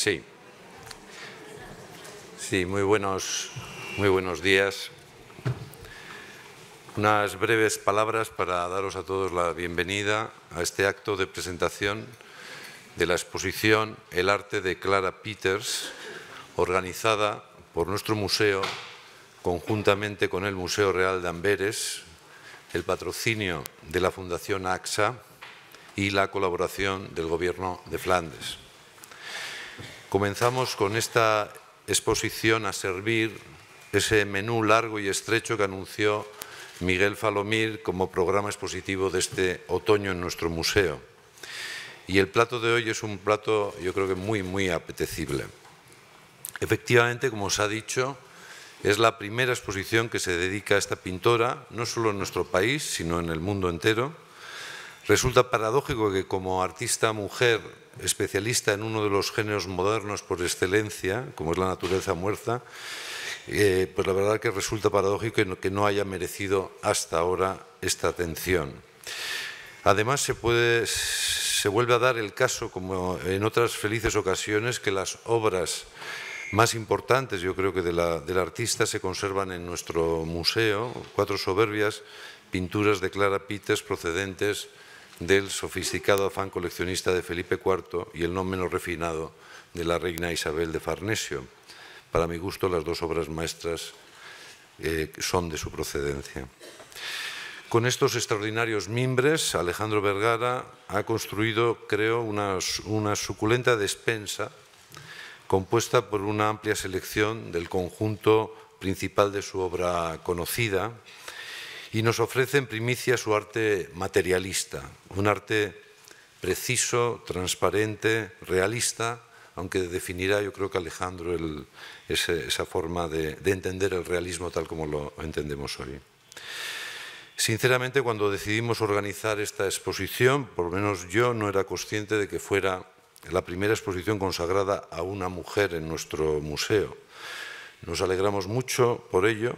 Sí. muy buenos, muy buenos días. Unas breves palabras para daros a todos la bienvenida a este acto de presentación de la exposición El arte de Clara Peters, organizada por nuestro museo conjuntamente con el Museo Real de Amberes, el patrocinio de la Fundación AXA y la colaboración del Gobierno de Flandes. Comenzamos con esta exposición a servir ese menú largo y estrecho que anunció Miguel Falomir como programa expositivo de este otoño en nuestro museo. Y el plato de hoy es un plato yo creo que muy, muy apetecible. Efectivamente, como os ha dicho, es la primera exposición que se dedica a esta pintora, no solo en nuestro país, sino en el mundo entero Resulta paradójico que como artista mujer especialista en uno de los géneros modernos por excelencia, como es la naturaleza muerta, eh, pues la verdad que resulta paradójico que no, haya merecido hasta ahora esta atención. Además, se, puede, se vuelve a dar el caso, como en otras felices ocasiones, que las obras más importantes, yo creo que del artista, se conservan en nuestro museo, cuatro soberbias pinturas de Clara Pites procedentes del sofisticado afán coleccionista de Felipe IV y el no menos refinado de la reina Isabel de Farnesio. Para mi gusto, las dos obras maestras eh, son de su procedencia. Con estos extraordinarios mimbres, Alejandro Vergara ha construido, creo, una suculenta despensa compuesta por una amplia selección del conjunto principal de su obra conocida, y nos ofrece en primicia su arte materialista, un arte preciso, transparente, realista, aunque definirá yo creo que Alejandro esa forma de, de entender el realismo tal como lo entendemos hoy. Sinceramente, cuando decidimos organizar esta exposición, por lo menos yo no era consciente de que fuera la primera exposición consagrada a una mujer en nuestro museo. Nos alegramos mucho por ello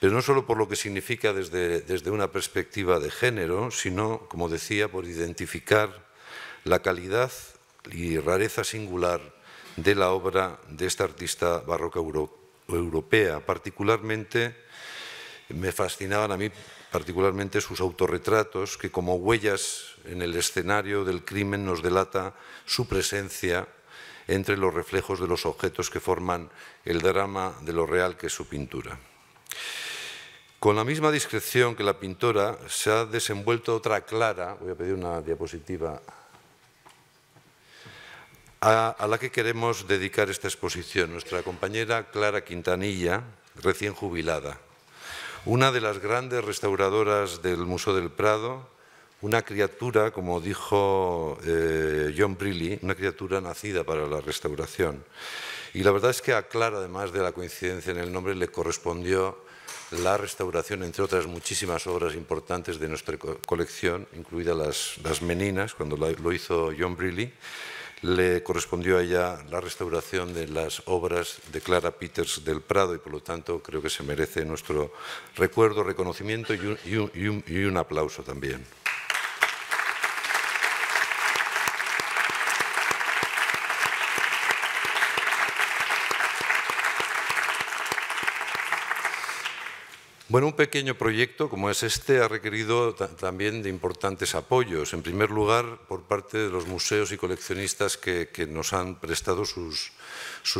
pero no solo por lo que significa desde, una perspectiva de género, sino, como decía, por identificar la calidad y rareza singular de la obra de esta artista barroca europea. Particularmente me fascinaban a mí particularmente sus autorretratos, que como huellas en el escenario del crimen nos delata su presencia entre los reflejos de los objetos que forman el drama de lo real que es su pintura. Con la misma discreción que la pintora se ha desenvuelto otra clara, voy a pedir una diapositiva, a, la que queremos dedicar esta exposición, nuestra compañera Clara Quintanilla, recién jubilada, una de las grandes restauradoras del Museo del Prado, una criatura, como dijo eh, John Brilly, una criatura nacida para la restauración. Y la verdad es que a Clara, además de la coincidencia en el nombre, le correspondió la restauración, entre otras muchísimas obras importantes de nuestra colección, incluidas las, Meninas, cuando lo hizo John Brilly, le correspondió a ella la restauración de las obras de Clara Peters del Prado y por lo tanto creo que se merece nuestro recuerdo, reconocimiento y un aplauso también. Bueno, un pequeño proyecto como es este ha requerido también de importantes apoyos. En primer lugar, por parte de los museos y coleccionistas que, nos han prestado sus,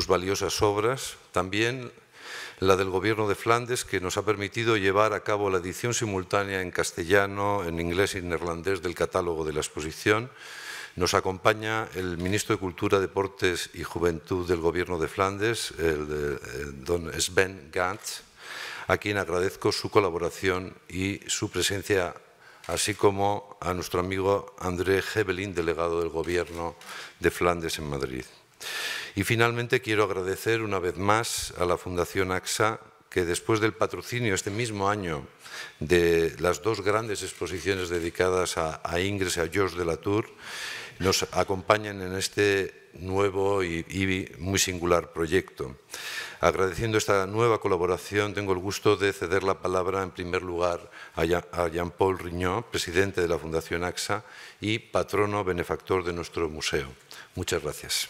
valiosas obras. También la del Gobierno de Flandes, que nos ha permitido llevar a cabo la edición simultánea en castellano, en inglés y en neerlandés del catálogo de la exposición. Nos acompaña el ministro de Cultura, Deportes y Juventud del Gobierno de Flandes, el, eh, don Sven Gantz, a quien agradezco su colaboración y su presencia, así como a nuestro amigo André Hebelin, delegado del Gobierno de Flandes en Madrid. Y finalmente quiero agradecer una vez más a la Fundación AXA que después del patrocinio este mismo año de las dos grandes exposiciones dedicadas a, Ingres y a George de la Tour, nos acompañan en este nuevo y, muy singular proyecto. Agradeciendo esta nueva colaboración, tengo el gusto de ceder la palabra en primer lugar a Jean-Paul Riñón, presidente de la Fundación AXA y patrono benefactor de nuestro museo. Muchas gracias.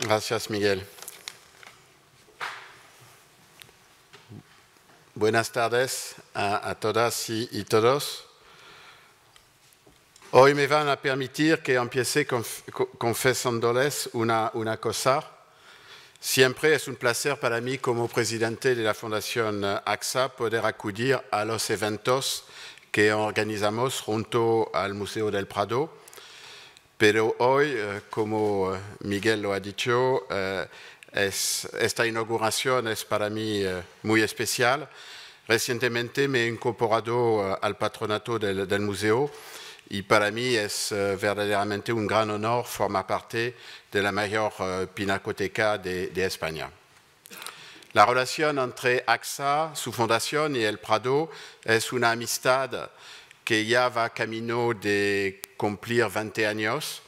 Gracias, Miguel. Buenas tardes a, todas y, todos. Hoy me van a permitir que empiece conf, confesándoles una, una, cosa. Siempre es un placer para mí como presidente de la Fundación AXA poder acudir a los eventos que organizamos junto al Museo del Prado. Pero hoy, eh, como eh, Miguel lo ha dicho, eh, Cette esta inauguration, pour para mí eh, muy especial. Recientemente me incorporado eh, al patronato del, del museo y para mí es eh, verdaderamente un gran honor formar parte de la mayor pinacoteca de, La relation entre AXA, su fundación et el Prado est una amistad que ya va camino de cumplir 20 años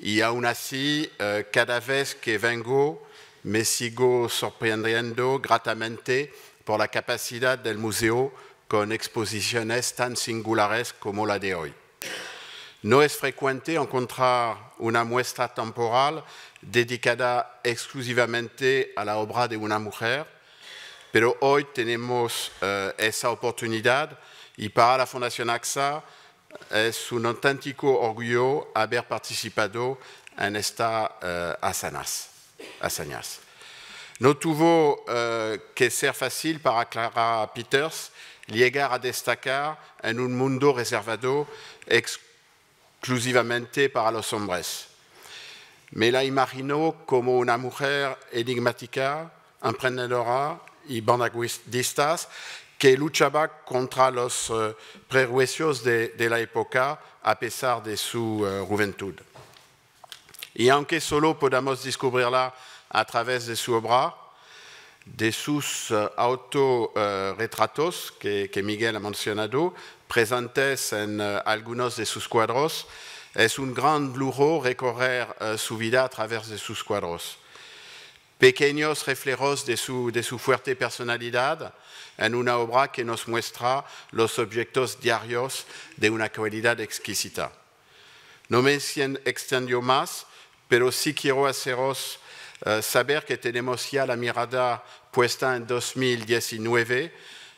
y aún así cada vez que vengo me sigo sorprendiendo gratamente por la capacidad del museo con exposiciones tan singulares como la de hoy. No es frecuente encontrar una muestra temporal dedicada exclusivamente a la obra de una mujer, pero hoy tenemos eh, esa oportunidad y para la Fundación AXA es un auténtico orgullo haber participado en esta eh, asanas. Assanias. Notuvo que euh, ser facile para Clara Peters llegar a destacar en un mundo reservado exclusivamente para los hombres. Me la imagino como una mujer enigmática, emprendedora y distas que luchaba contra los eh, de, la época a pesar de su eh, juventud. Y aunque solo podamos descubrirla a través de su obra, de sus eh, autorretratos eh, que, que Miguel ha mencionado, presentes en eh, algunos de sus cuadros. Es un gran lujo recorrer su vida a través de sus cuadros. pequeños reflejos de su, de su, fuerte personalidad en una obra que nos muestra los objetos diarios de una cualidad exquisita. No extendió pero si quiero haceros uh, saber que tenemos ya la mirada puesta en 2019,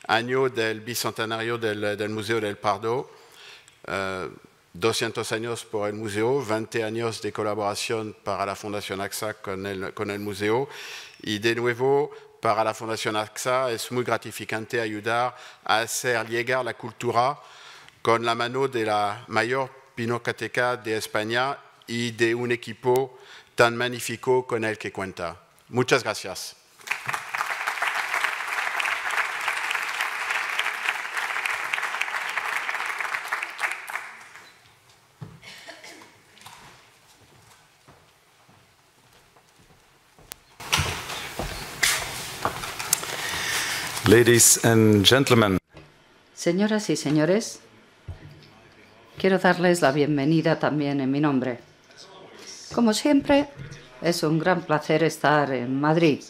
año del bicentenario del, del Museo del Pardo. 200 euh, años por el museo, 20 años de colaboración para la Fundación AXA con el, con el museo y de nuevo para la Fundación AXA es muy gratificante ayudar a hacer llegar la cultura con la mano de la mayor pinocateca de España y de un equipo tan magnífico con el que cuenta. Muchas gracias. Ladies gentlemen. Señoras y señores, quiero darles la bienvenida también en mi nombre. Como siempre, es un gran placer estar en Madrid,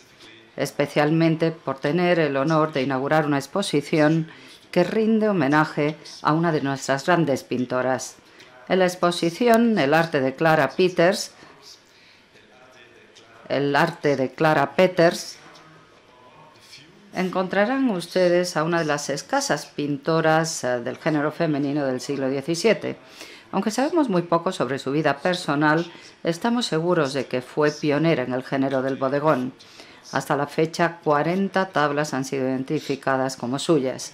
especialmente por tener el honor de inaugurar una exposición que rinde homenaje a una de nuestras grandes pintoras. En la exposición El arte de Clara Peters, el arte de Clara Peters, encontrarán ustedes a una de las escasas pintoras eh, del género femenino del siglo XVII. Aunque sabemos muy poco sobre su vida personal, estamos seguros de que fue pionera en el género del bodegón. Hasta la fecha, 40 tablas han sido identificadas como suyas.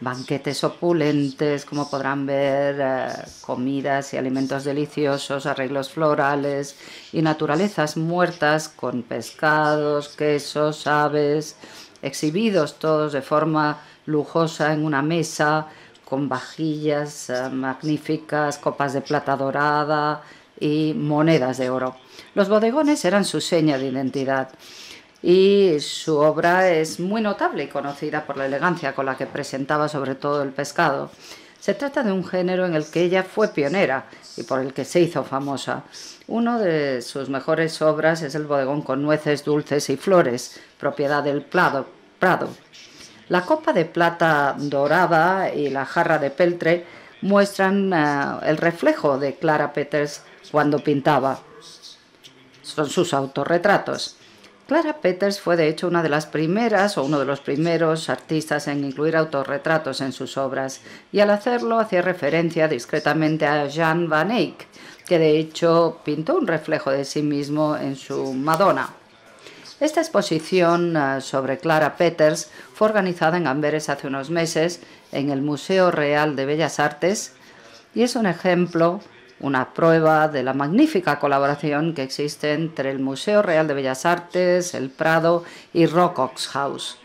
Banquetes opulentes, como podrán ver, eh, comidas y alimentos deliciosos, arreglos florales y naturalezas muertas con pescados, quesos, aves, exhibidos todos de forma lujosa en una mesa con vajillas eh, magníficas, copas de plata dorada y monedas de oro. Los bodegones eran su seña de identidad y su obra es muy notable y conocida por la elegancia con la que presentaba sobre todo el pescado. Se trata de un género en el que ella fue pionera y por el que se hizo famosa. Una de sus mejores obras es el bodegón con nueces, dulces y flores, propiedad del Prado. La copa de plata dorada y la jarra de peltre muestran eh, el reflejo de Clara Peters cuando pintaba. Son sus autorretratos. Clara Peters fue de hecho una de las primeras o uno de los primeros artistas en incluir autorretratos en sus obras y al hacerlo hacía referencia discretamente a Jean Van Eyck, que de hecho pintó un reflejo de sí mismo en su Madonna. Esta exposición ah, sobre Clara Peters fue organizada en Amberes hace unos meses en el Museo Real de Bellas Artes y es un ejemplo, una prueba de la magnífica colaboración que existe entre el Museo Real de Bellas Artes, el Prado y Rockox House.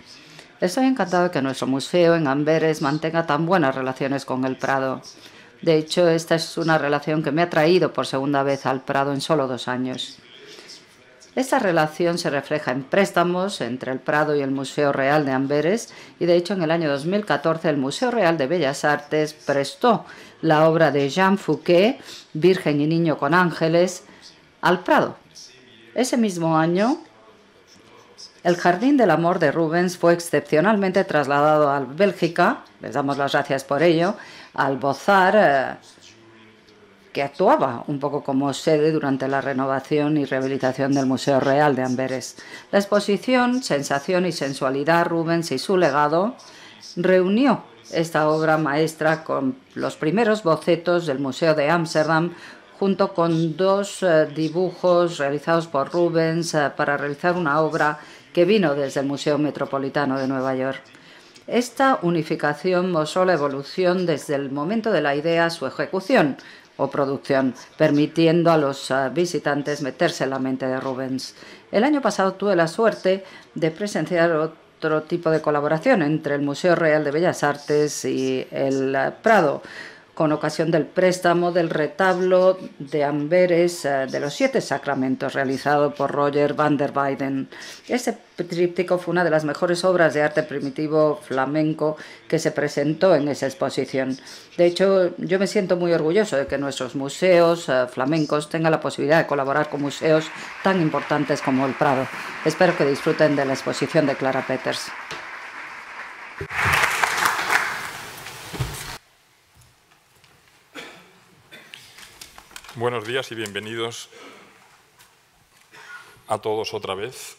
Estoy encantado de que nuestro museo en Amberes mantenga tan buenas relaciones con el Prado. De hecho, esta es una relación que me ha traído por segunda vez al Prado en solo dos años. Esta relación se refleja en préstamos entre el Prado y el Museo Real de Amberes y de hecho en el año 2014 el Museo Real de Bellas Artes prestó la obra de Jean Fouquet, Virgen y Niño con Ángeles, al Prado. Ese mismo año el Jardín del Amor de Rubens fue excepcionalmente trasladado a Bélgica, les damos las gracias por ello, al Bozar. Eh, que actuaba un poco como sede durante la renovación y rehabilitación del Museo Real de Amberes. La exposición Sensación y Sensualidad, Rubens y su legado reunió esta obra maestra con los primeros bocetos del Museo de Ámsterdam junto con dos eh, dibujos realizados por Rubens eh, para realizar una obra que vino desde el Museo Metropolitano de Nueva York. Esta unificación mostró la evolución desde el momento de la idea a su ejecución, o producción, permitiendo a los eh, visitantes meterse en la mente de Rubens. El año pasado tuve la suerte de presenciar otro tipo de colaboración entre el Museo Real de Bellas Artes y el eh, Prado con ocasión del préstamo del retablo de Amberes eh, de los siete sacramentos realizado por Roger van der Weyden. ese tríptico fue una de las mejores obras de arte primitivo flamenco que se presentó en esa exposición. De hecho, yo me siento muy orgulloso de que nuestros museos eh, flamencos tengan la posibilidad de colaborar con museos tan importantes como el Prado. Espero que disfruten de la exposición de Clara Peters. Buenos días y bienvenidos a todos otra vez.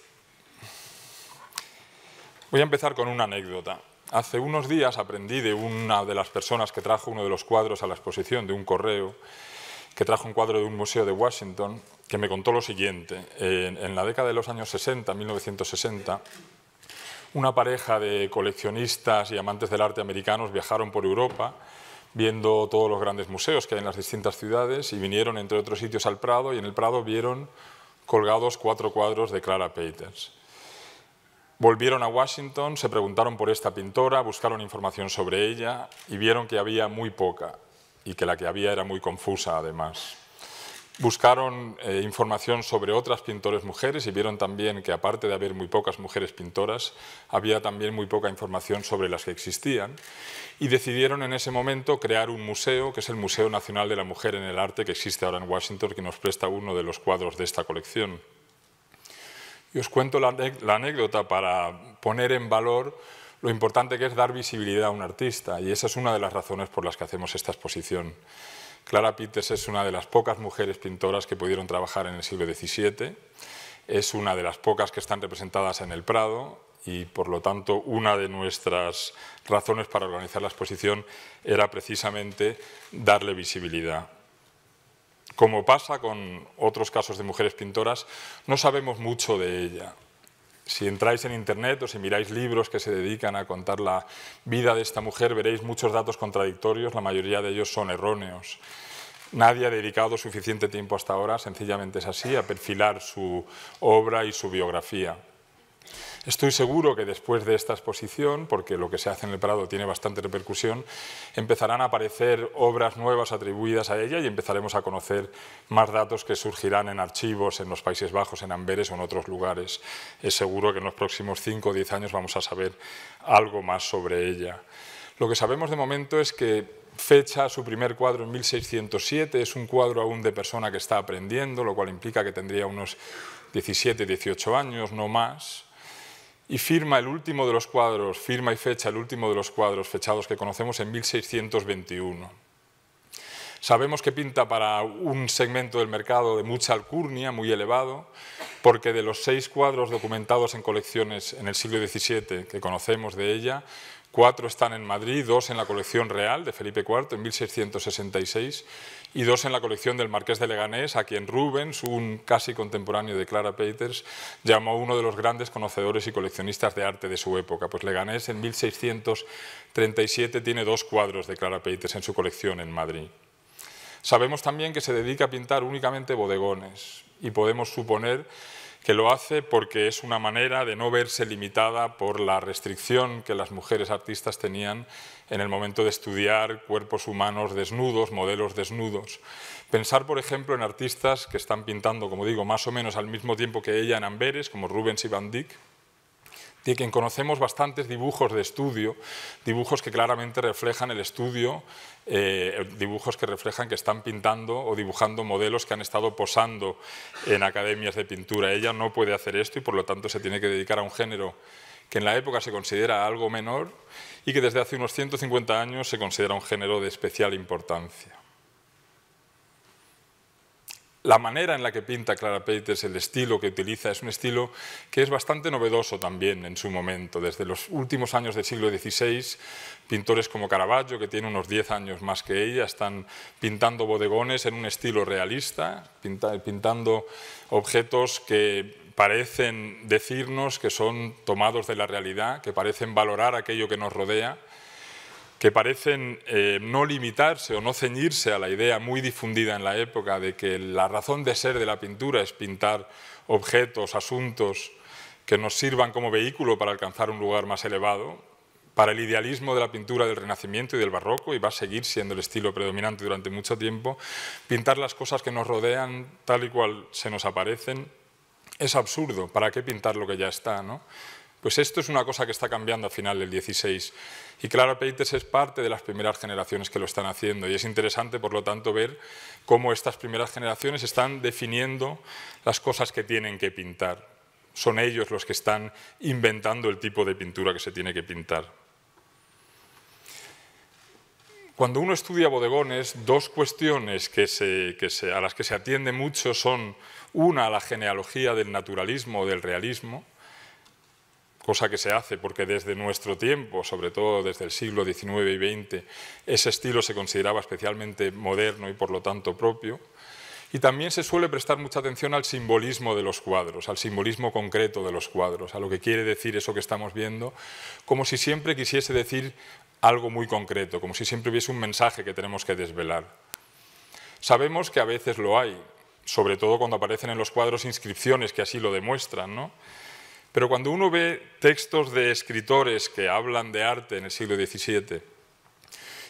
Voy a empezar con una anécdota. Hace unos días aprendí de una de las personas que trajo uno de los cuadros a la exposición de un correo, que trajo un cuadro de un museo de Washington, que me contó lo siguiente. En, la década de los años 60, 1960, una pareja de coleccionistas y amantes del arte americanos viajaron por Europa viendo todos los grandes museos que hay en las distintas ciudades y vinieron, entre otros sitios, al Prado y en el Prado vieron colgados cuatro cuadros de Clara Peters. Volvieron a Washington, se preguntaron por esta pintora, buscaron información sobre ella y vieron que había muy poca y que la que había era muy confusa además. Buscaron eh, información sobre otras pintores mujeres y vieron también que aparte de haber muy pocas mujeres pintoras, había también muy poca información sobre las que existían y decidieron en ese momento crear un museo, que es el Museo Nacional de la Mujer en el Arte que existe ahora en Washington, que nos presta uno de los cuadros de esta colección. Y os cuento la anécdota para poner en valor lo importante que es dar visibilidad a un artista y esa es una de las razones por las que hacemos esta exposición. Clara Peters es una de las pocas mujeres pintoras que pudieron trabajar en el siglo XVII, es una de las pocas que están representadas en el Prado y por lo tanto una de nuestras razones para organizar la exposición era precisamente darle visibilidad. Como pasa con otros casos de mujeres pintoras, no sabemos mucho de ella. Si entráis en Internet o si miráis libros que se dedican a contar la vida de esta mujer, veréis muchos datos contradictorios, la mayoría de ellos son erróneos. Nadie ha dedicado suficiente tiempo hasta ahora, sencillamente es así, a perfilar su obra y su biografía. Estoy seguro que después de esta exposición, porque lo que se hace en el Prado tiene bastante repercusión, empezarán a aparecer obras nuevas atribuidas a ella y empezaremos a conocer más datos que surgirán en archivos en los Países Bajos, en Amberes o en otros lugares. Es seguro que en los próximos 5 o 10 años vamos a saber algo más sobre ella. Lo que sabemos de momento es que fecha su primer cuadro en 1607, es un cuadro aún de persona que está aprendiendo, lo cual implica que tendría unos 17, 18 años, no más y firma el último de los cuadros, firma y fecha el último de los cuadros fechados que conocemos en 1621. Sabemos que pinta para un segmento del mercado de mucha alcurnia, muy elevado, porque de los seis cuadros documentados en colecciones en el siglo XVII que conocemos de ella, cuatro están en Madrid, dos en la colección real de Felipe IV en 1666 y dos en la colección del Marqués de Leganés, a quien Rubens, un casi contemporáneo de Clara Peters, llamó uno de los grandes conocedores y coleccionistas de arte de su época. Pues Leganés en 1637 tiene dos cuadros de Clara Peters en su colección en Madrid. Sabemos también que se dedica a pintar únicamente bodegones y podemos suponer que lo hace porque es una manera de no verse limitada por la restricción que las mujeres artistas tenían en el momento de estudiar cuerpos humanos desnudos, modelos desnudos. Pensar, por ejemplo, en artistas que están pintando, como digo, más o menos al mismo tiempo que ella en Amberes, como Rubens y Van Dyck, de quien conocemos bastantes dibujos de estudio, dibujos que claramente reflejan el estudio, eh, dibujos que reflejan que están pintando o dibujando modelos que han estado posando en academias de pintura. Ella no puede hacer esto y por lo tanto se tiene que dedicar a un género que en la época se considera algo menor y que desde hace unos 150 años se considera un género de especial importancia. La manera en la que pinta Clara Peters, el estilo que utiliza, es un estilo que es bastante novedoso también en su momento. Desde los últimos años del siglo XVI, pintores como Caravaggio, que tiene unos 10 años más que ella, están pintando bodegones en un estilo realista, pintando objetos que parecen decirnos que son tomados de la realidad, que parecen valorar aquello que nos rodea, que parecen eh, no limitarse o no ceñirse a la idea muy difundida en la época de que la razón de ser de la pintura es pintar objetos, asuntos que nos sirvan como vehículo para alcanzar un lugar más elevado, para el idealismo de la pintura del Renacimiento y del Barroco, y va a seguir siendo el estilo predominante durante mucho tiempo, pintar las cosas que nos rodean tal y cual se nos aparecen, es absurdo, ¿para qué pintar lo que ya está? ¿no? Pues esto es una cosa que está cambiando a final del 16 y Clara Peters es parte de las primeras generaciones que lo están haciendo y es interesante por lo tanto ver cómo estas primeras generaciones están definiendo las cosas que tienen que pintar. Son ellos los que están inventando el tipo de pintura que se tiene que pintar. Cuando uno estudia bodegones, dos cuestiones que a las que se atiende mucho son una a la genealogía del naturalismo o del realismo, cosa que se hace porque desde nuestro tiempo, sobre todo desde el siglo XIX y XX, ese estilo se consideraba especialmente moderno y por lo tanto propio. Y también se suele prestar mucha atención al simbolismo de los cuadros, al simbolismo concreto de los cuadros, a lo que quiere decir eso que estamos viendo, como si siempre quisiese decir algo muy concreto, como si siempre hubiese un mensaje que tenemos que desvelar. Sabemos que a veces lo hay, sobre todo cuando aparecen en los cuadros inscripciones que así lo demuestran, Pero cuando uno ve textos de escritores que hablan de arte en el siglo XVII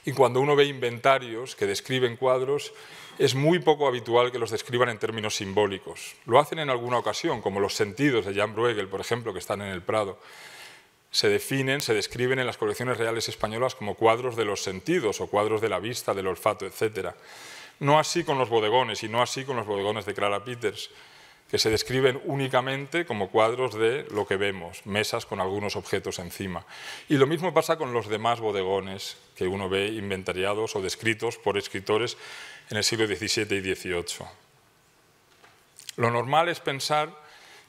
y cuando uno ve inventarios que describen cuadros, es muy poco habitual que los describan en términos simbólicos. Lo hacen en alguna ocasión, como los sentidos de Jan Bruegel, por ejemplo, que están en el Prado. Se definen, se describen en las colecciones reales españolas como cuadros de los sentidos o cuadros de la vista, del olfato, etcétera. No así con los bodegones, y no así con los bodegones de Clara Peters, que se describen únicamente como cuadros de lo que vemos, mesas con algunos objetos encima. Y lo mismo pasa con los demás bodegones que uno ve inventariados o descritos por escritores en el siglo XVII y XVIII. Lo normal es pensar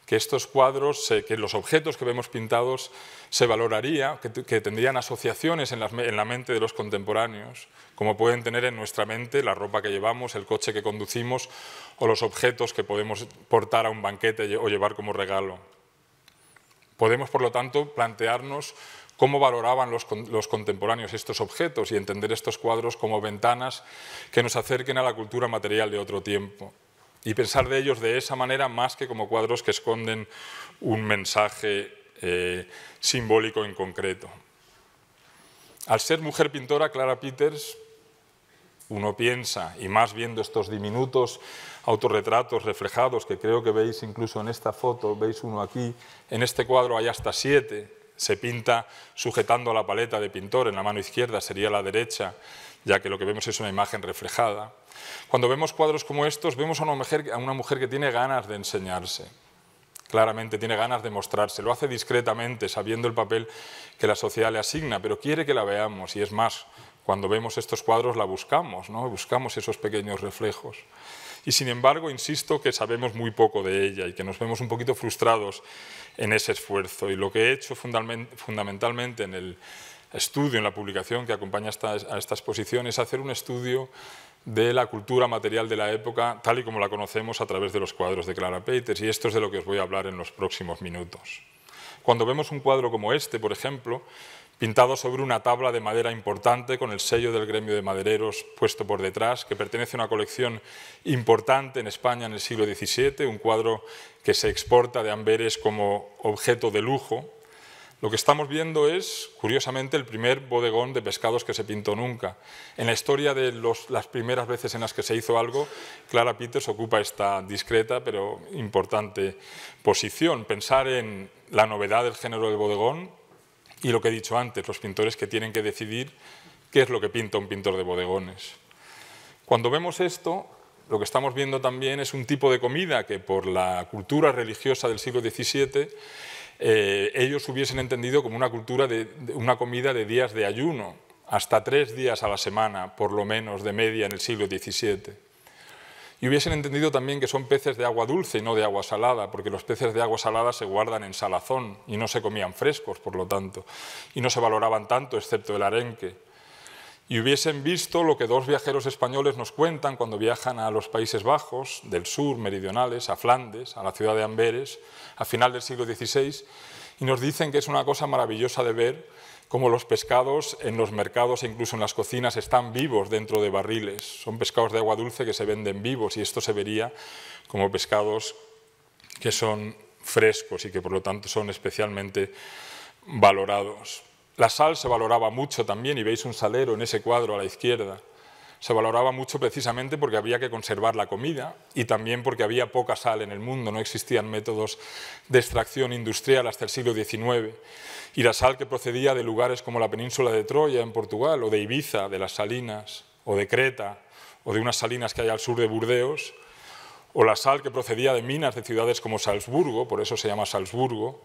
que estos cuadros, que los objetos que vemos pintados se valoraría, que, tendrían asociaciones en la, mente de los contemporáneos, como pueden tener en nuestra mente la ropa que llevamos, el coche que conducimos o los objetos que podemos portar a un banquete o llevar como regalo. Podemos, por lo tanto, plantearnos cómo valoraban los contemporáneos estos objetos y entender estos cuadros como ventanas que nos acerquen a la cultura material de otro tiempo y pensar de ellos de esa manera más que como cuadros que esconden un mensaje eh, simbólico en concreto. Al ser mujer pintora, Clara Peters, uno piensa, y más viendo estos diminutos autorretratos reflejados, que creo que veis incluso en esta foto, veis uno aquí, en este cuadro hay hasta siete, se pinta sujetando la paleta de pintor, en la mano izquierda sería la derecha, ya que lo que vemos es una imagen reflejada. Cuando vemos cuadros como estos, vemos a una mujer, a una mujer que tiene ganas de enseñarse. Claramente tiene ganas de mostrarse, lo hace discretamente, sabiendo el papel que la sociedad le asigna, pero quiere que la veamos y es más, cuando vemos estos cuadros la buscamos, ¿no? buscamos esos pequeños reflejos. Y sin embargo, insisto que sabemos muy poco de ella y que nos vemos un poquito frustrados en ese esfuerzo. Y lo que he hecho fundamentalmente en el estudio en la publicación que acompaña a esta, a exposición es hacer un estudio de la cultura material de la época, tal y como la conocemos a través de los cuadros de Clara Peters, y esto es de lo que os voy a hablar en los próximos minutos. Cuando vemos un cuadro como este, por ejemplo, pintado sobre una tabla de madera importante con el sello del gremio de madereros puesto por detrás, que pertenece a una colección importante en España en el siglo XVII, un cuadro que se exporta de Amberes como objeto de lujo, lo que estamos viendo es, curiosamente, el primer bodegón de pescados que se pintó nunca. En la historia de las primeras veces en las que se hizo algo, Clara Peters ocupa esta discreta pero importante posición. Pensar en la novedad del género del bodegón y lo que he dicho antes, los pintores que tienen que decidir qué es lo que pinta un pintor de bodegones. Cuando vemos esto, lo que estamos viendo también es un tipo de comida que por la cultura religiosa del siglo XVII eh, ellos hubiesen entendido como una cultura una comida de días de ayuno, hasta tres días a la semana, por lo menos, de media en el siglo XVII. Y hubiesen entendido también que son peces de agua dulce y no de agua salada, porque los peces de agua salada se guardan en salazón y no se comían frescos, por lo tanto, y no se valoraban tanto, excepto el arenque y hubiesen visto lo que dos viajeros españoles nos cuentan cuando viajan a los Países Bajos, del sur, meridionales, a Flandes, a la ciudad de Amberes, a final del siglo XVI, y nos dicen que es una cosa maravillosa de ver cómo los pescados en los mercados e incluso en las cocinas están vivos dentro de barriles. Son pescados de agua dulce que se venden vivos y esto se vería como pescados que son frescos y que por lo tanto son especialmente valorados. La sal se valoraba mucho también, y veis un salero en ese cuadro a la izquierda. Se valoraba mucho precisamente porque había que conservar la comida y también porque había poca sal en el mundo, no existían métodos de extracción industrial hasta el siglo XIX. Y la sal que procedía de lugares como la península de Troya en Portugal, o de Ibiza, de las Salinas, o de Creta, o de unas salinas que hay al sur de Burdeos, o la sal que procedía de minas de ciudades como Salzburgo, por eso se llama Salzburgo,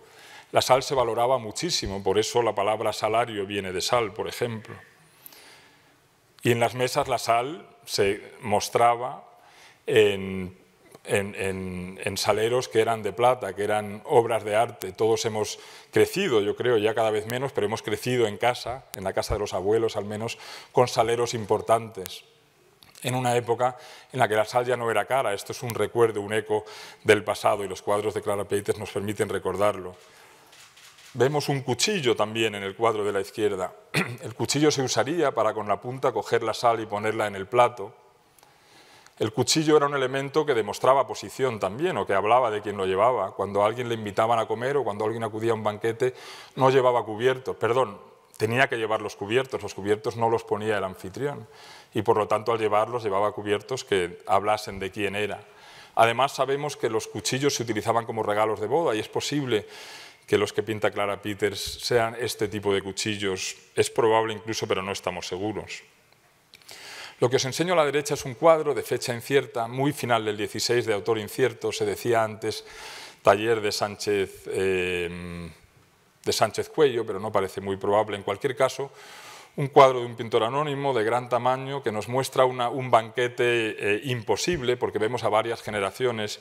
la sal se valoraba muchísimo, por eso la palabra salario viene de sal, por ejemplo. Y en las mesas la sal se mostraba en, en, saleros que eran de plata, que eran obras de arte. Todos hemos crecido, yo creo, ya cada vez menos, pero hemos crecido en casa, en la casa de los abuelos al menos, con saleros importantes. En una época en la que la sal ya no era cara, esto es un recuerdo, un eco del pasado y los cuadros de Clara Peites nos permiten recordarlo. Vemos un cuchillo también en el cuadro de la izquierda. El cuchillo se usaría para con la punta coger la sal y ponerla en el plato. El cuchillo era un elemento que demostraba posición también, o que hablaba de quien lo llevaba. Cuando alguien le invitaban a comer o cuando alguien acudía a un banquete, no llevaba cubiertos, perdón, tenía que llevar los cubiertos, los cubiertos no los ponía el anfitrión. Y por lo tanto, al llevarlos, llevaba cubiertos que hablasen de quién era. Además, sabemos que los cuchillos se utilizaban como regalos de boda y es posible que los que pinta Clara Peters sean este tipo de cuchillos. Es probable incluso, pero no estamos seguros. Lo que os enseño a la derecha es un cuadro de fecha incierta, muy final del 16, de autor incierto, se decía antes, taller de Sánchez, eh, de Sánchez Cuello, pero no parece muy probable. En cualquier caso, un cuadro de un pintor anónimo de gran tamaño que nos muestra un banquete eh, imposible, porque vemos a varias generaciones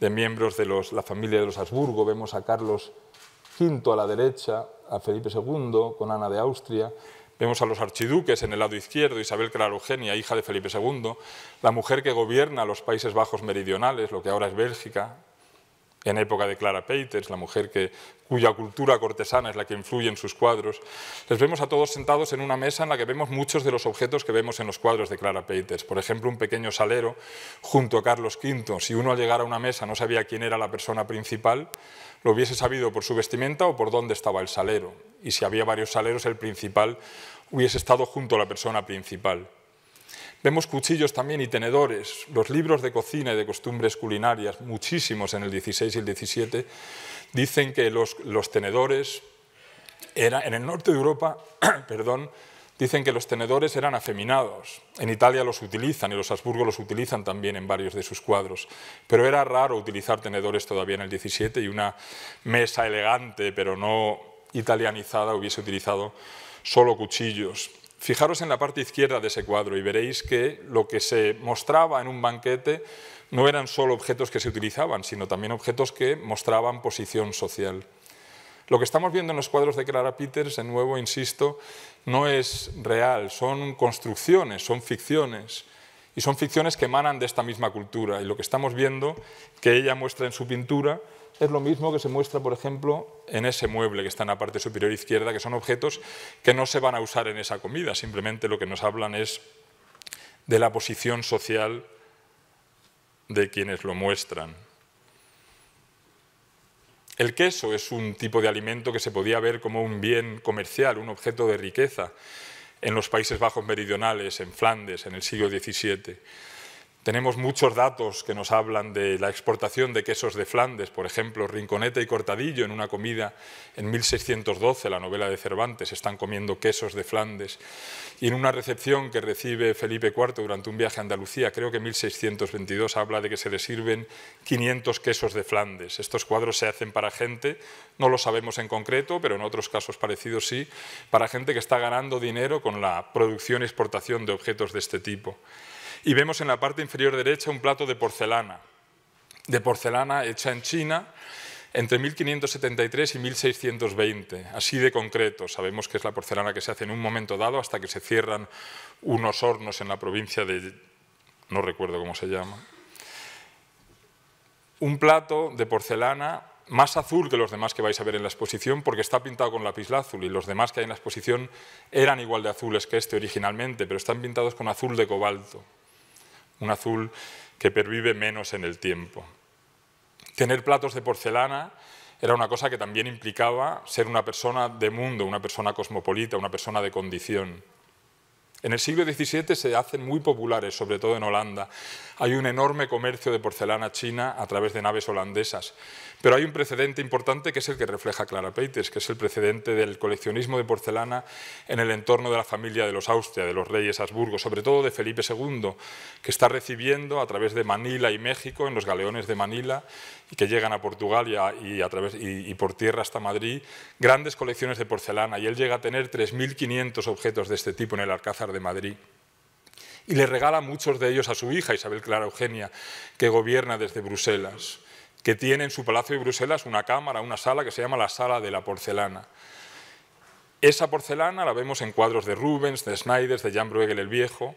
de miembros de la familia de los Habsburgo, vemos a Carlos Quinto a la derecha, a Felipe II con Ana de Austria, Vemos a los archiduques en el lado izquierdo, Isabel Clara Eugenia, hija de Felipe II, la mujer que gobierna los Países Bajos Meridionales, lo que ahora es Bélgica, en época de Clara Peters, la mujer cuya cultura cortesana es la que influye en sus cuadros. Les vemos a todos sentados en una mesa en la que vemos muchos de los objetos que vemos en los cuadros de Clara Peters. Por ejemplo, un pequeño salero junto a Carlos V. Si uno al llegar a una mesa no sabía quién era la persona principal, lo hubiese sabido por su vestimenta o por dónde estaba el salero. Y si había varios saleros, el principal hubiese estado junto a la persona principal. Vemos cuchillos también y tenedores, los libros de cocina y de costumbres culinarias, muchísimos en el 16 y el 17, dicen que los, tenedores, era, en el norte de Europa, perdón, Dicen que los tenedores eran afeminados. En Italia los utilizan y los Habsburgo los utilizan también en varios de sus cuadros. Pero era raro utilizar tenedores todavía en el 17 y una mesa elegante, pero no italianizada, hubiese utilizado solo cuchillos. Fijaros en la parte izquierda de ese cuadro y veréis que lo que se mostraba en un banquete no eran solo objetos que se utilizaban, sino también objetos que mostraban posición social. Lo que estamos viendo en los cuadros de Clara Peters, de nuevo, insisto, no es real, son construcciones, son ficciones, y son ficciones que emanan de esta misma cultura. Y lo que estamos viendo, que ella muestra en su pintura, es lo mismo que se muestra, por ejemplo, en ese mueble que está en la parte superior izquierda, que son objetos que no se van a usar en esa comida, simplemente lo que nos hablan es de la posición social de quienes lo muestran. El queso es un tipo de alimento que se podía ver como un bien comercial, un objeto de riqueza en los Países Bajos meridionales, en Flandes, en el siglo XVII. Tenemos muchos datos que nos hablan de la exportación de quesos de Flandes, por ejemplo, Rinconeta y Cortadillo en una comida en 1612, la novela de Cervantes, están comiendo quesos de Flandes. Y en una recepción que recibe Felipe IV durante un viaje a Andalucía, creo que en 1622, habla de que se le sirven 500 quesos de Flandes. Estos cuadros se hacen para gente, no lo sabemos en concreto, pero en otros casos parecidos sí, para gente que está ganando dinero con la producción y exportación de objetos de este tipo. Y vemos en la parte inferior derecha un plato de porcelana, de porcelana hecha en China entre 1573 y 1620, así de concreto. Sabemos que es la porcelana que se hace en un momento dado hasta que se cierran unos hornos en la provincia de... no recuerdo cómo se llama. Un plato de porcelana más azul que los demás que vais a ver en la exposición porque está pintado con azul y los demás que hay en la exposición eran igual de azules que este originalmente, pero están pintados con azul de cobalto un azul que pervive menos en el tiempo. Tener platos de porcelana era una cosa que también implicaba ser una persona de mundo, una persona cosmopolita, una persona de condición. En el siglo XVII se hacen muy populares, sobre todo en Holanda. Hay un enorme comercio de porcelana china a través de naves holandesas. Pero hay un precedente importante que es el que refleja Clara Peters, que es el precedente del coleccionismo de porcelana en el entorno de la familia de los Austria, de los reyes Habsburgo, sobre todo de Felipe II, que está recibiendo a través de Manila y México, en los galeones de Manila, que llegan a Portugal y, a, través, y, por tierra hasta Madrid, grandes colecciones de porcelana y él llega a tener 3.500 objetos de este tipo en el Alcázar de Madrid y le regala muchos de ellos a su hija, Isabel Clara Eugenia, que gobierna desde Bruselas, que tiene en su palacio de Bruselas una cámara, una sala que se llama la Sala de la Porcelana. Esa porcelana la vemos en cuadros de Rubens, de snyder de Jan Bruegel el Viejo,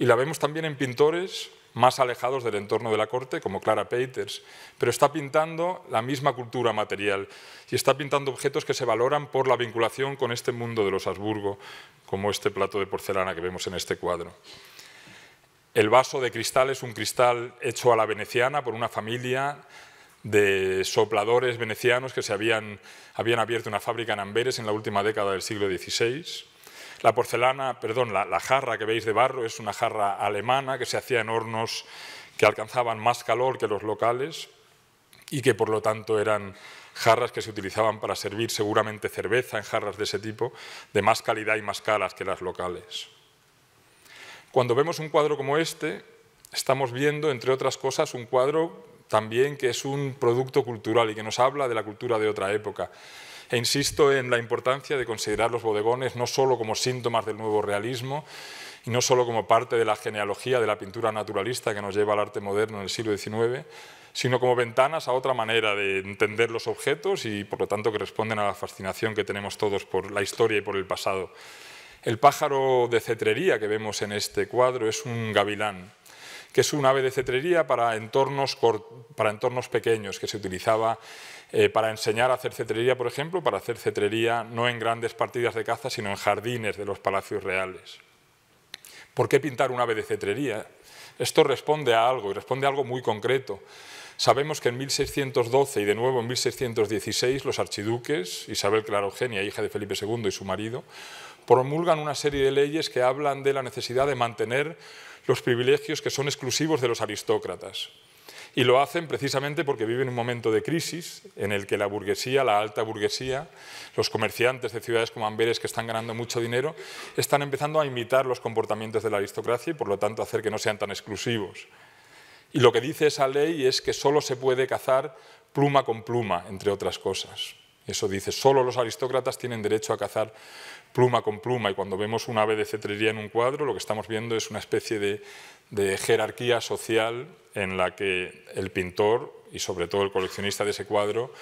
y la vemos también en pintores más alejados del entorno de la corte, como Clara Peters, pero está pintando la misma cultura material y está pintando objetos que se valoran por la vinculación con este mundo de los Habsburgo, como este plato de porcelana que vemos en este cuadro. El vaso de cristal es un cristal hecho a la veneciana por una familia de sopladores venecianos que se habían, habían abierto una fábrica en Amberes en la última década del siglo XVI la porcelana, perdón, la, jarra que veis de barro es una jarra alemana que se hacía en hornos que alcanzaban más calor que los locales y que por lo tanto eran jarras que se utilizaban para servir seguramente cerveza en jarras de ese tipo, de más calidad y más caras que las locales. Cuando vemos un cuadro como este, estamos viendo, entre otras cosas, un cuadro también que es un producto cultural y que nos habla de la cultura de otra época. E insisto en la importancia de considerar los bodegones no solo como síntomas del nuevo realismo, y no solo como parte de la genealogía de la pintura naturalista que nos lleva al arte moderno en el siglo XIX, sino como ventanas a otra manera de entender los objetos y por lo tanto que responden a la fascinación que tenemos todos por la historia y por el pasado. El pájaro de cetrería que vemos en este cuadro es un gavilán, que es un ave de cetrería para entornos, para entornos pequeños, que se utilizaba eh, para enseñar a hacer cetrería, por ejemplo, para hacer cetrería no en grandes partidas de caza, sino en jardines de los palacios reales. ¿Por qué pintar un ave de cetrería? Esto responde a algo, y responde a algo muy concreto. Sabemos que en 1612 y de nuevo en 1616 los archiduques, Isabel Eugenia, hija de Felipe II y su marido, promulgan una serie de leyes que hablan de la necesidad de mantener los privilegios que son exclusivos de los aristócratas. Y lo hacen precisamente porque viven un momento de crisis en el que la burguesía, la alta burguesía, los comerciantes de ciudades como Amberes que están ganando mucho dinero, están empezando a imitar los comportamientos de la aristocracia y por lo tanto hacer que no sean tan exclusivos. Y lo que dice esa ley es que solo se puede cazar pluma con pluma, entre otras cosas. Eso dice, solo los aristócratas tienen derecho a cazar pluma con pluma y cuando vemos un ave de cetrería en un cuadro, lo que estamos viendo es una especie de, jerarquía social en la que el pintor y sobre todo el coleccionista de ese cuadro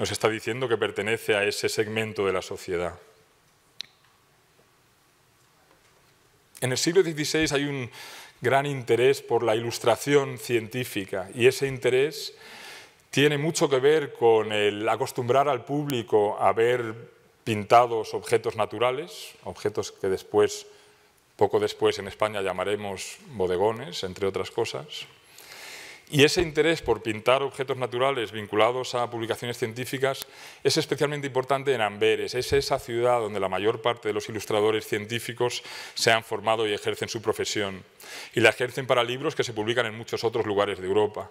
nos está diciendo que pertenece a ese segmento de la sociedad. En el siglo XVI hay un gran interés por la ilustración científica y ese interés tiene mucho que ver con el acostumbrar al público a ver pintados objetos naturales, objetos que después, poco después en España llamaremos bodegones, entre otras cosas. Y ese interés por pintar objetos naturales vinculados a publicaciones científicas es especialmente importante en Amberes. Es esa ciudad donde la mayor parte de los ilustradores científicos se han formado y ejercen su profesión. Y la ejercen para libros que se publican en muchos otros lugares de Europa.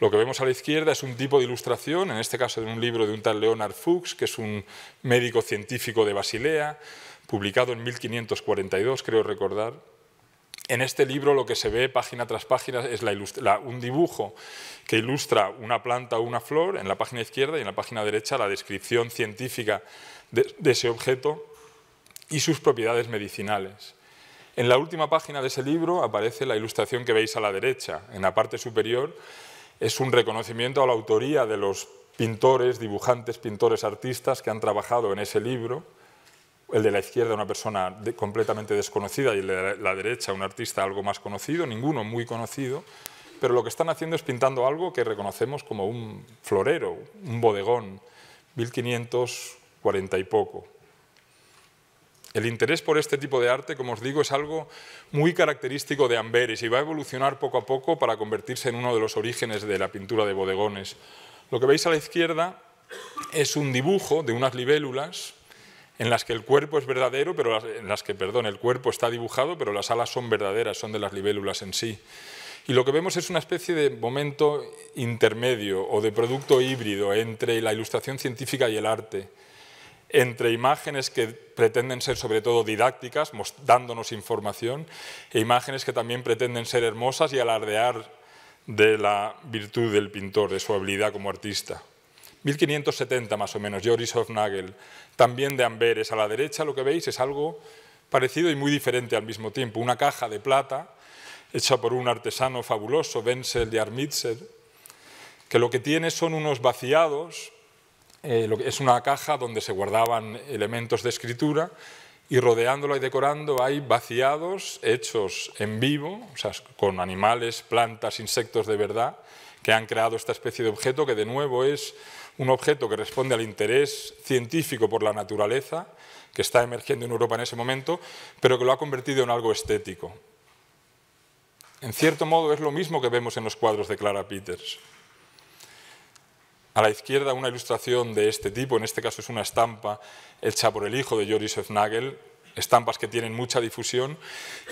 Lo que vemos a la izquierda es un tipo de ilustración, en este caso de un libro de un tal Leonard Fuchs, que es un médico científico de Basilea, publicado en 1542, creo recordar. En este libro lo que se ve página tras página es un dibujo que ilustra una planta o una flor en la página izquierda y en la página derecha la descripción científica de ese objeto y sus propiedades medicinales. En la última página de ese libro aparece la ilustración que veis a la derecha. En la parte superior es un reconocimiento a la autoría de los pintores, dibujantes, pintores, artistas que han trabajado en ese libro. El de la izquierda, una persona completamente desconocida, y el de la derecha, un artista algo más conocido, ninguno muy conocido, pero lo que están haciendo es pintando algo que reconocemos como un florero, un bodegón, 1540 y poco. El interés por este tipo de arte, como os digo, es algo muy característico de Amberes y va a evolucionar poco a poco para convertirse en uno de los orígenes de la pintura de bodegones. Lo que veis a la izquierda es un dibujo de unas libélulas en las que el cuerpo es verdadero, pero en las que, perdón, el cuerpo está dibujado, pero las alas son verdaderas, son de las libélulas en sí. Y lo que vemos es una especie de momento intermedio o de producto híbrido entre la ilustración científica y el arte entre imágenes que pretenden ser sobre todo didácticas, dándonos información, e imágenes que también pretenden ser hermosas y alardear de la virtud del pintor, de su habilidad como artista. 1570 más o menos, Joris Hofnagel, también de Amberes. A la derecha lo que veis es algo parecido y muy diferente al mismo tiempo, una caja de plata hecha por un artesano fabuloso, Wenzel de Armitzer, que lo que tiene son unos vaciados eh, es una caja donde se guardaban elementos de escritura y rodeándola y decorando hay vaciados hechos en vivo, con animales, plantas, insectos de verdad, que han creado esta especie de objeto que de nuevo es un objeto que responde al interés científico por la naturaleza, que está emergiendo en Europa en ese momento, pero que lo ha convertido en algo estético. En cierto modo es lo mismo que vemos en los cuadros de Clara Peters. A la izquierda una ilustración de este tipo, en este caso es una estampa hecha por el hijo de Joris Nagel, estampas que tienen mucha difusión.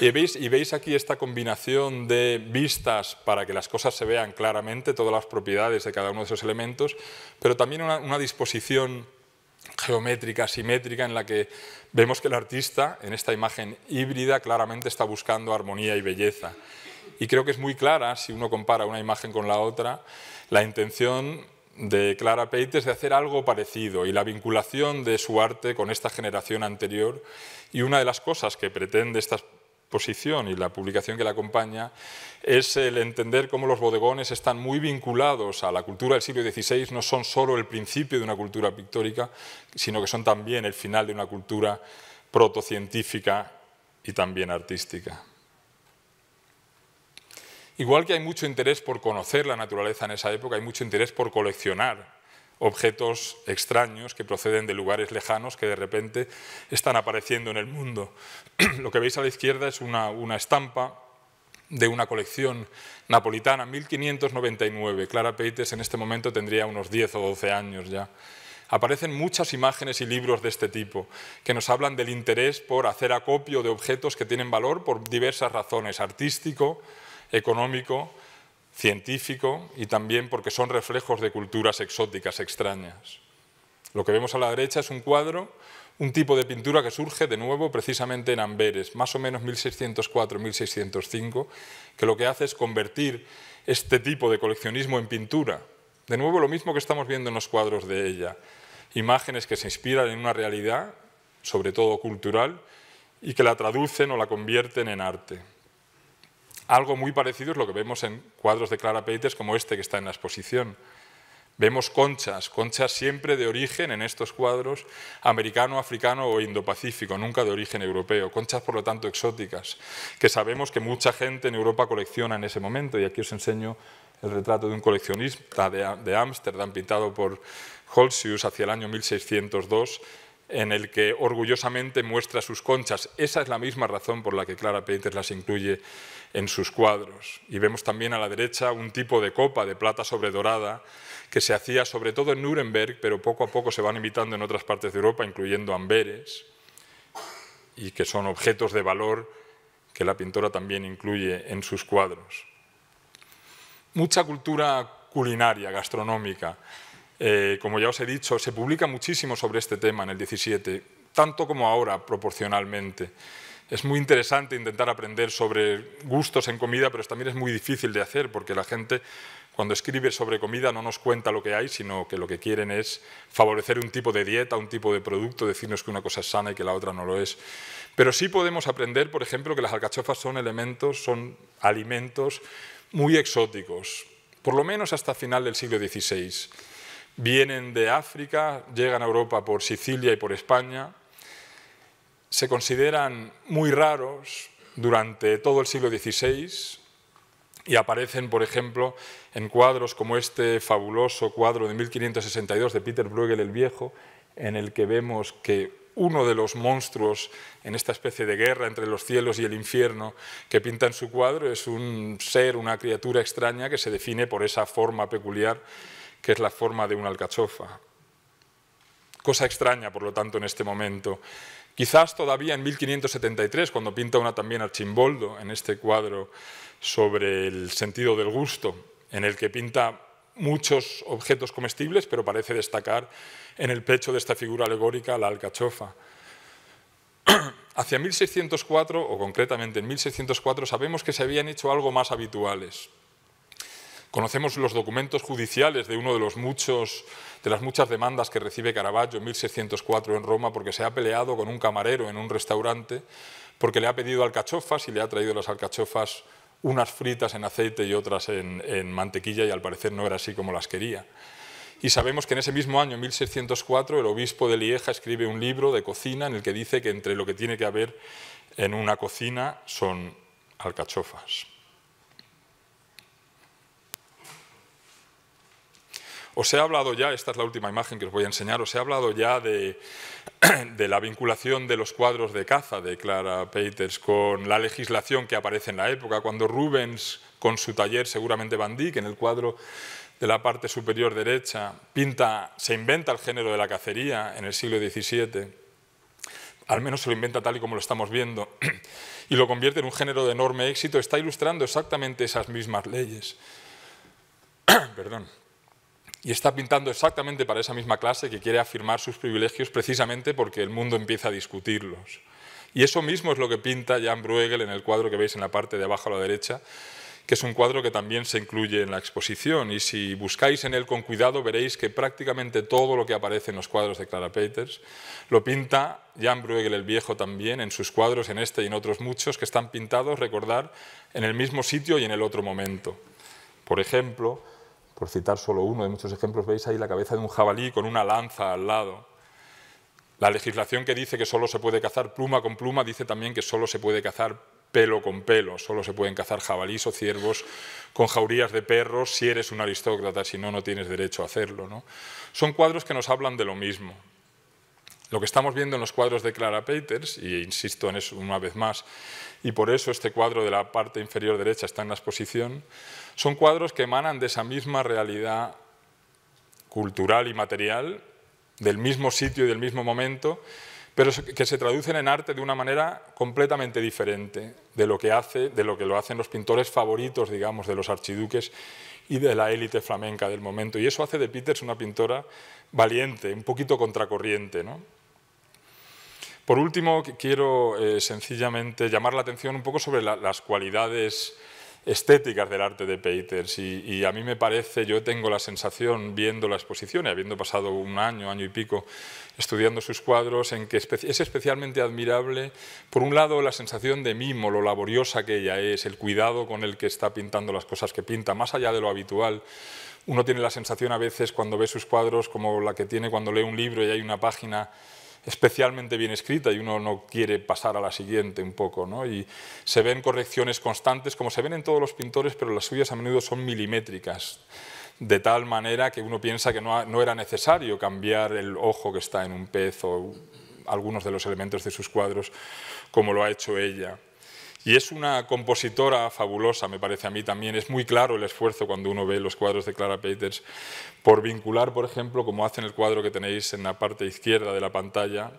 Y veis, aquí esta combinación de vistas para que las cosas se vean claramente, todas las propiedades de cada uno de esos elementos, pero también una, una disposición geométrica, simétrica, en la que vemos que el artista, en esta imagen híbrida, claramente está buscando armonía y belleza. Y creo que es muy clara, si uno compara una imagen con la otra, la intención de Clara Peites de hacer algo parecido y la vinculación de su arte con esta generación anterior. Y una de las cosas que pretende esta exposición y la publicación que la acompaña es el entender cómo los bodegones están muy vinculados a la cultura del siglo XVI, no son solo el principio de una cultura pictórica, sino que son también el final de una cultura protocientífica y también artística. Igual que hay mucho interés por conocer la naturaleza en esa época, hay mucho interés por coleccionar objetos extraños que proceden de lugares lejanos que de repente están apareciendo en el mundo. Lo que veis a la izquierda es una, estampa de una colección napolitana, 1599. Clara Peites en este momento tendría unos 10 o 12 años ya. Aparecen muchas imágenes y libros de este tipo que nos hablan del interés por hacer acopio de objetos que tienen valor por diversas razones, artístico, económico, científico y también porque son reflejos de culturas exóticas extrañas. Lo que vemos a la derecha es un cuadro, un tipo de pintura que surge de nuevo precisamente en Amberes, más o menos 1604-1605, que lo que hace es convertir este tipo de coleccionismo en pintura. De nuevo lo mismo que estamos viendo en los cuadros de ella, imágenes que se inspiran en una realidad, sobre todo cultural, y que la traducen o la convierten en arte. Algo muy parecido es lo que vemos en cuadros de Clara Peters como este que está en la exposición. Vemos conchas, conchas siempre de origen en estos cuadros americano, africano o indopacífico, nunca de origen europeo, conchas por lo tanto exóticas, que sabemos que mucha gente en Europa colecciona en ese momento. Y aquí os enseño el retrato de un coleccionista de Ámsterdam pintado por Holzius hacia el año 1602 en el que orgullosamente muestra sus conchas. Esa es la misma razón por la que Clara Peters las incluye en sus cuadros. Y vemos también a la derecha un tipo de copa de plata sobredorada que se hacía sobre todo en Nuremberg, pero poco a poco se van imitando en otras partes de Europa, incluyendo Amberes, y que son objetos de valor que la pintora también incluye en sus cuadros. Mucha cultura culinaria, gastronómica. Eh, como ya os he dicho, se publica muchísimo sobre este tema en el 17, tanto como ahora proporcionalmente. Es muy interesante intentar aprender sobre gustos en comida, pero también es muy difícil de hacer porque la gente cuando escribe sobre comida no nos cuenta lo que hay, sino que lo que quieren es favorecer un tipo de dieta, un tipo de producto, decirnos que una cosa es sana y que la otra no lo es. Pero sí podemos aprender, por ejemplo, que las alcachofas son elementos, son alimentos muy exóticos, por lo menos hasta final del siglo XVI vienen de África, llegan a Europa por Sicilia y por España, se consideran muy raros durante todo el siglo XVI y aparecen, por ejemplo, en cuadros como este fabuloso cuadro de 1562 de Peter Bruegel el Viejo, en el que vemos que uno de los monstruos en esta especie de guerra entre los cielos y el infierno que pinta en su cuadro es un ser, una criatura extraña que se define por esa forma peculiar que es la forma de una alcachofa. Cosa extraña, por lo tanto, en este momento. Quizás todavía en 1573, cuando pinta una también Chimboldo, en este cuadro sobre el sentido del gusto, en el que pinta muchos objetos comestibles, pero parece destacar en el pecho de esta figura alegórica la alcachofa. Hacia 1604, o concretamente en 1604, sabemos que se habían hecho algo más habituales, Conocemos los documentos judiciales de uno de las muchas demandas que recibe Caravaggio en 1604 en Roma porque se ha peleado con un camarero en un restaurante porque le ha pedido alcachofas y le ha traído las alcachofas unas fritas en aceite y otras en, mantequilla y al parecer no era así como las quería. Y sabemos que en ese mismo año, en 1604, el obispo de Lieja escribe un libro de cocina en el que dice que entre lo que tiene que haber en una cocina son alcachofas. Os he hablado ya, esta es la última imagen que os voy a enseñar, os he hablado ya de, la vinculación de los cuadros de caza de Clara Peters con la legislación que aparece en la época, cuando Rubens, con su taller seguramente Van en el cuadro de la parte superior derecha, pinta, se inventa el género de la cacería en el siglo XVII, al menos se lo inventa tal y como lo estamos viendo, y lo convierte en un género de enorme éxito, está ilustrando exactamente esas mismas leyes. Perdón y está pintando exactamente para esa misma clase que quiere afirmar sus privilegios precisamente porque el mundo empieza a discutirlos. Y eso mismo es lo que pinta Jan Bruegel en el cuadro que veis en la parte de abajo a la derecha, que es un cuadro que también se incluye en la exposición y si buscáis en él con cuidado veréis que prácticamente todo lo que aparece en los cuadros de Clara Peters lo pinta Jan Bruegel el Viejo también en sus cuadros, en este y en otros muchos, que están pintados, recordar, en el mismo sitio y en el otro momento. Por ejemplo, por citar solo uno de muchos ejemplos, veis ahí la cabeza de un jabalí con una lanza al lado. La legislación que dice que solo se puede cazar pluma con pluma dice también que solo se puede cazar pelo con pelo, solo se pueden cazar jabalís o ciervos con jaurías de perros si eres un aristócrata, si no, no tienes derecho a hacerlo. ¿no? Son cuadros que nos hablan de lo mismo. Lo que estamos viendo en los cuadros de Clara Peters, y insisto en eso una vez más, y por eso este cuadro de la parte inferior derecha está en la exposición, son cuadros que emanan de esa misma realidad cultural y material, del mismo sitio y del mismo momento, pero que se traducen en arte de una manera completamente diferente de lo que hace, de lo que lo hacen los pintores favoritos, digamos, de los archiduques y de la élite flamenca del momento. Y eso hace de Peters una pintora valiente, un poquito contracorriente, ¿no? Por último, quiero eh, sencillamente llamar la atención un poco sobre las cualidades estéticas del arte de Peters y, y, a mí me parece, yo tengo la sensación viendo la exposición y habiendo pasado un año, año y pico estudiando sus cuadros, en que es especialmente admirable, por un lado, la sensación de mimo, lo laboriosa que ella es, el cuidado con el que está pintando las cosas que pinta, más allá de lo habitual. Uno tiene la sensación a veces cuando ve sus cuadros como la que tiene cuando lee un libro y hay una página especialmente bien escrita y uno no quiere pasar a la siguiente un poco. ¿no? Y se ven correcciones constantes, como se ven en todos los pintores, pero las suyas a menudo son milimétricas, de tal manera que uno piensa que no era necesario cambiar el ojo que está en un pez o algunos de los elementos de sus cuadros como lo ha hecho ella. Y es una compositora fabulosa, me parece a mí también. Es muy claro el esfuerzo cuando uno ve los cuadros de Clara Peters por vincular, por ejemplo, como hace en el cuadro que tenéis en la parte izquierda de la pantalla,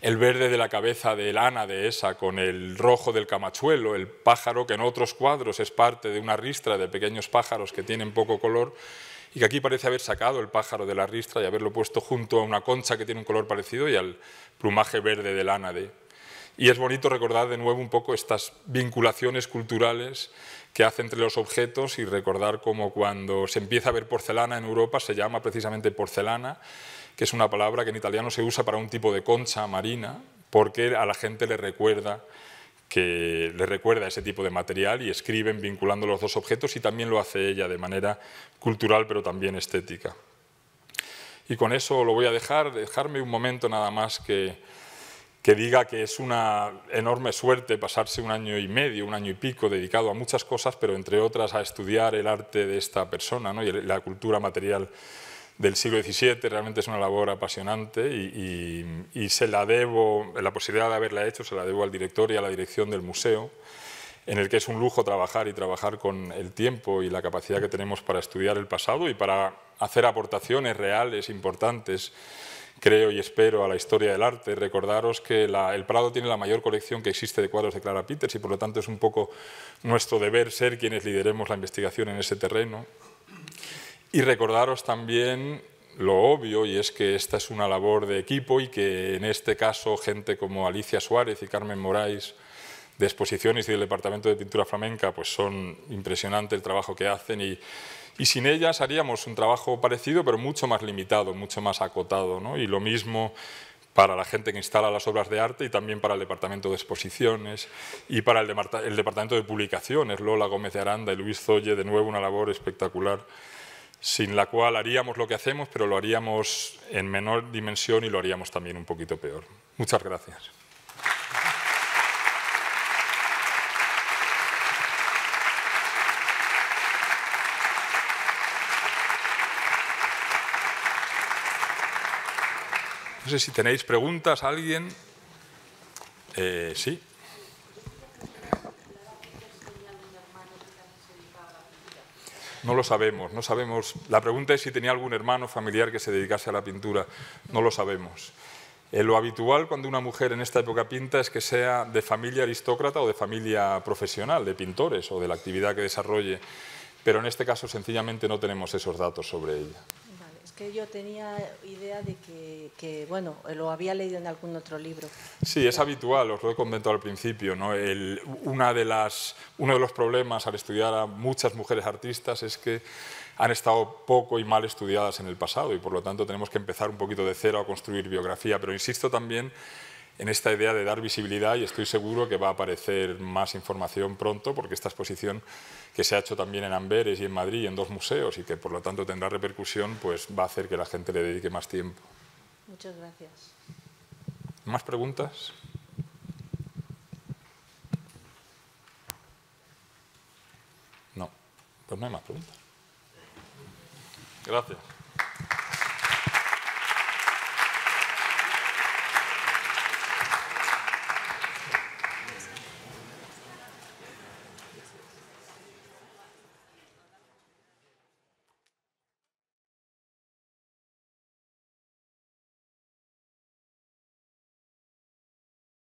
el verde de la cabeza del lana de esa con el rojo del camachuelo, el pájaro que en otros cuadros es parte de una ristra de pequeños pájaros que tienen poco color y que aquí parece haber sacado el pájaro de la ristra y haberlo puesto junto a una concha que tiene un color parecido y al plumaje verde del lana y es bonito recordar de nuevo un poco estas vinculaciones culturales que hace entre los objetos y recordar cómo cuando se empieza a ver porcelana en Europa se llama precisamente porcelana, que es una palabra que en italiano se usa para un tipo de concha marina, porque a la gente le recuerda que le recuerda ese tipo de material y escriben vinculando los dos objetos y también lo hace ella de manera cultural pero también estética. Y con eso lo voy a dejar, dejarme un momento nada más que que diga que es una enorme suerte pasarse un año y medio, un año y pico dedicado a muchas cosas, pero entre otras a estudiar el arte de esta persona y la cultura material del siglo XVII, realmente es una labor apasionante y, se la debo, la posibilidad de haberla hecho, se la debo al director y a la dirección del museo, en el que es un lujo trabajar y trabajar con el tiempo y la capacidad que tenemos para estudiar el pasado y para hacer aportaciones reales, importantes creo y espero, a la historia del arte. Recordaros que el Prado tiene la mayor colección que existe de cuadros de Clara Peters y por lo tanto es un poco nuestro deber ser quienes lideremos la investigación en ese terreno. Y recordaros también lo obvio y es que esta es una labor de equipo y que en este caso gente como Alicia Suárez y Carmen Moraes de exposiciones y del Departamento de Pintura Flamenca, pues son impresionante el trabajo que hacen y, sin ellas haríamos un trabajo parecido, pero mucho más limitado, mucho más acotado. ¿no? Y lo mismo para la gente que instala las obras de arte y también para el departamento de exposiciones y para el, el departamento de publicaciones, Lola Gómez de Aranda y Luis Zoye, de nuevo una labor espectacular, sin la cual haríamos lo que hacemos, pero lo haríamos en menor dimensión y lo haríamos también un poquito peor. Muchas gracias. sé si tenéis preguntas, alguien. Eh, sí. No lo sabemos, no sabemos. La pregunta es si tenía algún hermano familiar que se dedicase a la pintura. No lo sabemos. Eh, lo habitual cuando una mujer en esta época pinta es que sea de familia aristócrata o de familia profesional, de pintores o de la actividad que desarrolle. Pero en este caso sencillamente no tenemos esos datos sobre ella que yo tenía idea de que, bueno, lo había leído en algún otro libro. Sí, es habitual, os lo he comentado al principio, ¿no? una de las, uno de los problemas al estudiar a muchas mujeres artistas es que han estado poco y mal estudiadas en el pasado y por lo tanto tenemos que empezar un poquito de cero a construir biografía, pero insisto también en esta idea de dar visibilidad y estoy seguro que va a aparecer más información pronto porque esta exposición que se ha hecho también en Amberes y en Madrid y en dos museos y que por lo tanto tendrá repercusión, pues va a hacer que la gente le dedique más tiempo. Muchas gracias. ¿Más preguntas? No, pues no hay más preguntas. Gracias.